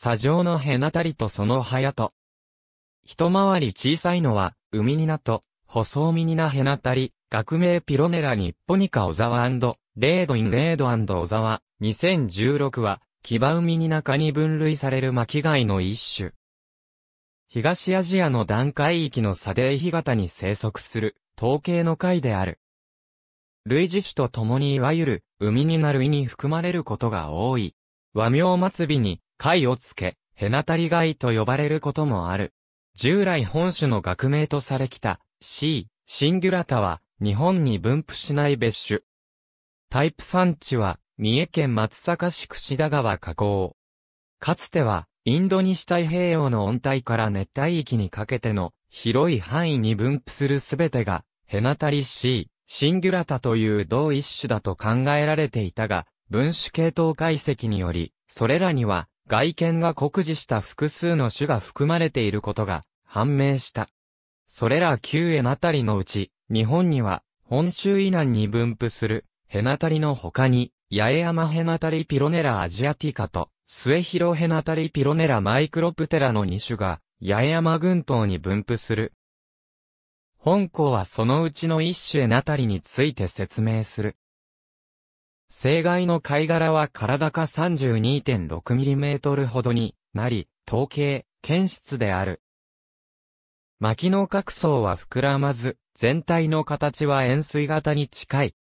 砂上の辺あたりとそのはやと。一回り小さいのは、海になと、細海にな辺あたり、学名ピロネラニッポニカ小沢レードインレード小沢、2016は、キバウミニナ科に分類される巻貝の一種。東アジアの段階域の砂泥干潟に生息する、統計の貝である。類似種と共にいわゆる、海になる意に含まれることが多い。和名末尾に、貝をつけ、ナタリガ貝と呼ばれることもある。従来本種の学名とされきた C、シンギュラタは日本に分布しない別種。タイプ産地は三重県松阪市櫛田川河口。かつてはインド西太平洋の温帯から熱帯域にかけての広い範囲に分布するすべてがヘナタリ C、シンギュラタという同一種だと考えられていたが、分子系統解析により、それらには外見が酷似した複数の種が含まれていることが判明した。それら9エナタリのうち、日本には本州以南に分布するヘナタリの他に、八重山ヘナタリピロネラアジアティカと、末広ヘナタリピロネラマイクロプテラの2種が、八重山群島に分布する。本校はそのうちの一種エナタリについて説明する。生外の貝殻は体か 32.6mm ほどになり、統計、検出である。薪の角層は膨らまず、全体の形は円錐型に近い。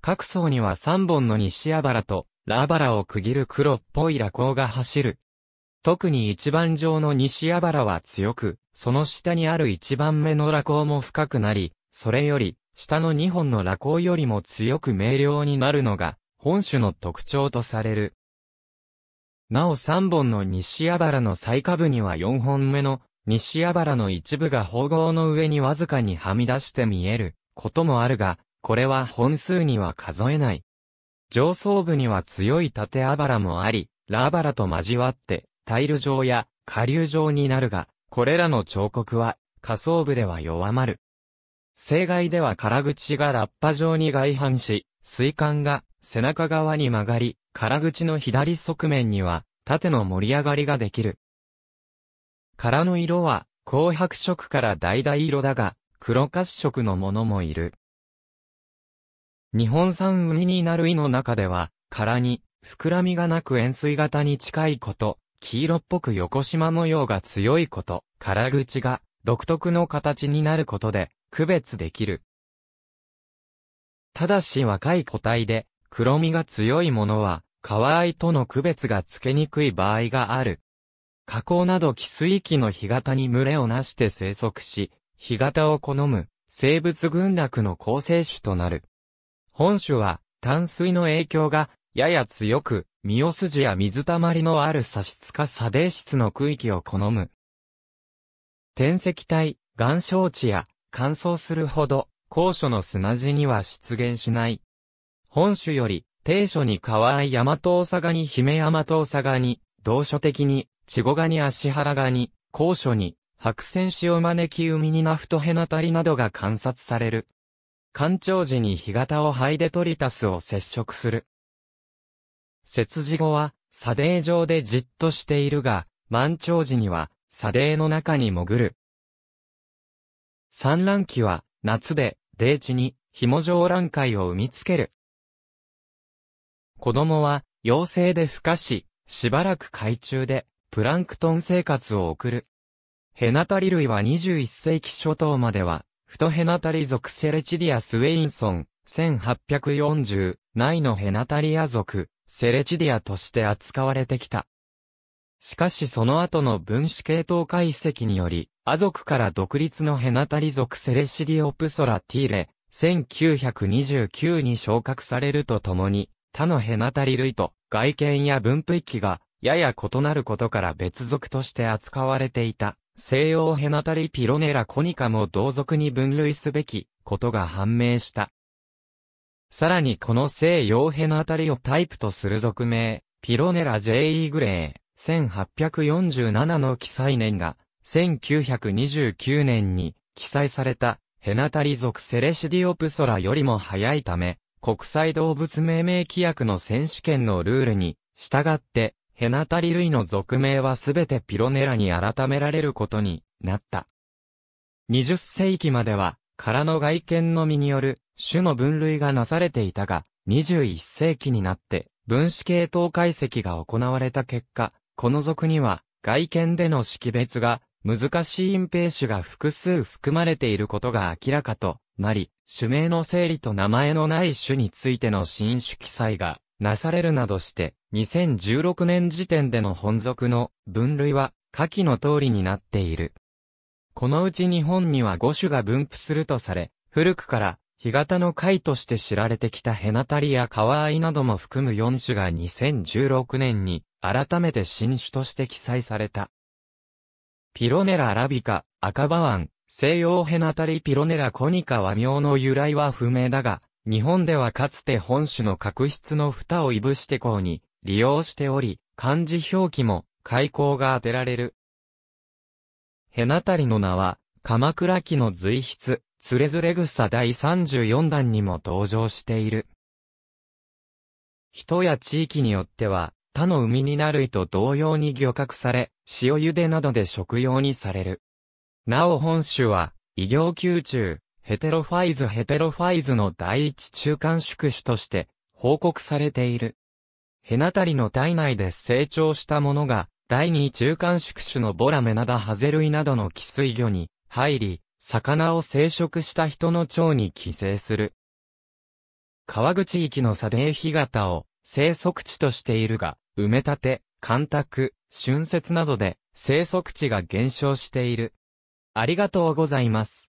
角層には3本の西バラと、ラバラを区切る黒っぽい螺光が走る。特に一番上の西バラは強く、その下にある一番目の螺光も深くなり、それより、下の2本の螺光よりも強く明瞭になるのが、本種の特徴とされる。なお3本の西あばらの最下部には4本目の西あばらの一部が縫合の上にわずかにはみ出して見えることもあるが、これは本数には数えない。上層部には強い縦あばらもあり、ラあバラと交わってタイル状や下流状になるが、これらの彫刻は下層部では弱まる。正外では空口がラッパ状に外反し、水管が背中側に曲がり、空口の左側面には、縦の盛り上がりができる。殻の色は、紅白色から橙色だが、黒褐色のものもいる。日本産海になる胃の中では、殻に、膨らみがなく円錐型に近いこと、黄色っぽく横縞模様が強いこと、殻口が、独特の形になることで、区別できる。ただし若い個体で、黒みが強いものは、川合との区別がつけにくい場合がある。河口など寄水域の干潟に群れをなして生息し、干潟を好む生物群落の構成種となる。本種は淡水の影響がやや強く、ミオ筋や水たまりのあるし質か砂泥質の区域を好む。天石体、岩礁地や乾燥するほど、高所の砂地には出現しない。本種より、低所に河合山東佐賀に姫山東佐賀に、同所的に、千語賀に足原賀に、高所に、白線塩招き海にナフトヘナタリなどが観察される。干潮時に干潟を灰でトリタスを接触する。雪時後は、砂泥上でじっとしているが、満潮時には、砂泥の中に潜る。産卵期は、夏で、泥地に、紐状卵海を産みつける。子供は、幼生で孵化し、しばらく海中で、プランクトン生活を送る。ヘナタリ類は21世紀初頭までは、フトヘナタリ属セレチディアス・ウェインソン、1840内のヘナタリア族、セレチディアとして扱われてきた。しかしその後の分子系統解析により、ア族から独立のヘナタリ族セレシディオプソラティーレ、1929に昇格されるとともに、他のヘナタリ類と外見や分布域がやや異なることから別属として扱われていた西洋ヘナタリピロネラコニカも同族に分類すべきことが判明した。さらにこの西洋ヘナタリをタイプとする属名、ピロネラ JE グレー、1847の記載年が、1929年に記載されたヘナタリ属セレシディオプソラよりも早いため、国際動物命名規約の選手権のルールに、従って、ヘナタリ類の属名はすべてピロネラに改められることになった。20世紀までは、空の外見のみによる種の分類がなされていたが、21世紀になって、分子系統解析が行われた結果、この属には、外見での識別が難しい隠蔽種が複数含まれていることが明らかとなり、種名の整理と名前のない種についての新種記載がなされるなどして、2016年時点での本属の分類は下記の通りになっている。このうち日本には5種が分布するとされ、古くから干潟の貝として知られてきたヘナタリやカワアイなども含む4種が2016年に改めて新種として記載された。ピロネラ・アラビカ、赤葉湾、西洋ヘナタリピロネラ・コニカ和名の由来は不明だが、日本ではかつて本種の角質の蓋をいぶしてうに利用しており、漢字表記も開口が当てられる。ヘナタリの名は、鎌倉期の随筆、つれずれ草第34弾にも登場している。人や地域によっては、他の海になるいと同様に漁獲され、塩茹でなどで食用にされる。なお本種は、異形級中、ヘテロファイズヘテロファイズの第一中間宿主として報告されている。ヘナタリの体内で成長したものが、第二中間宿主のボラメナダハゼ類などの寄水魚に入り、魚を生殖した人の腸に寄生する。川口域の砂泥干潟を生息地としているが、埋め立て、干拓、春節などで生息地が減少している。ありがとうございます。